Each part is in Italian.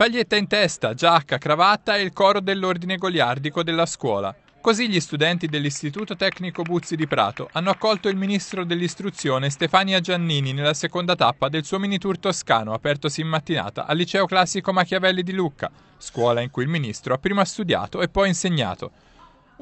Paglietta in testa, giacca, cravatta e il coro dell'ordine goliardico della scuola. Così gli studenti dell'Istituto Tecnico Buzzi di Prato hanno accolto il ministro dell'istruzione Stefania Giannini nella seconda tappa del suo mini tour toscano apertosi in mattinata al Liceo Classico Machiavelli di Lucca, scuola in cui il ministro ha prima studiato e poi insegnato.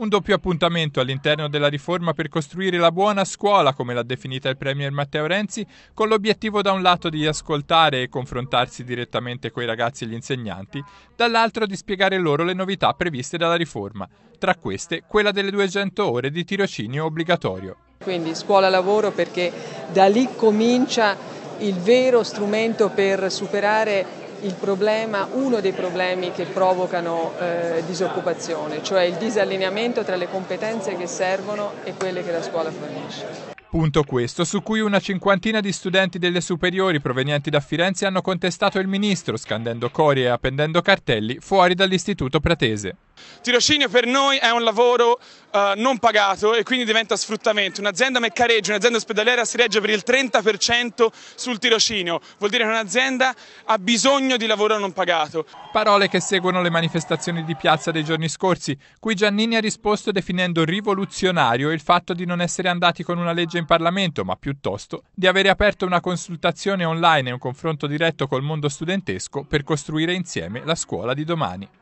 Un doppio appuntamento all'interno della riforma per costruire la buona scuola, come l'ha definita il Premier Matteo Renzi, con l'obiettivo da un lato di ascoltare e confrontarsi direttamente con i ragazzi e gli insegnanti, dall'altro di spiegare loro le novità previste dalla riforma, tra queste quella delle 200 ore di tirocinio obbligatorio. Quindi scuola-lavoro perché da lì comincia il vero strumento per superare problema, uno dei problemi che provocano eh, disoccupazione, cioè il disallineamento tra le competenze che servono e quelle che la scuola fornisce. Punto questo su cui una cinquantina di studenti delle superiori provenienti da Firenze hanno contestato il ministro, scandendo cori e appendendo cartelli fuori dall'istituto pratese. Tirocinio per noi è un lavoro Uh, non pagato e quindi diventa sfruttamento. Un'azienda meccareggia, un'azienda ospedaliera si regge per il 30% sul tirocinio, vuol dire che un'azienda ha bisogno di lavoro non pagato. Parole che seguono le manifestazioni di piazza dei giorni scorsi, cui Giannini ha risposto definendo rivoluzionario il fatto di non essere andati con una legge in Parlamento, ma piuttosto di avere aperto una consultazione online e un confronto diretto col mondo studentesco per costruire insieme la scuola di domani.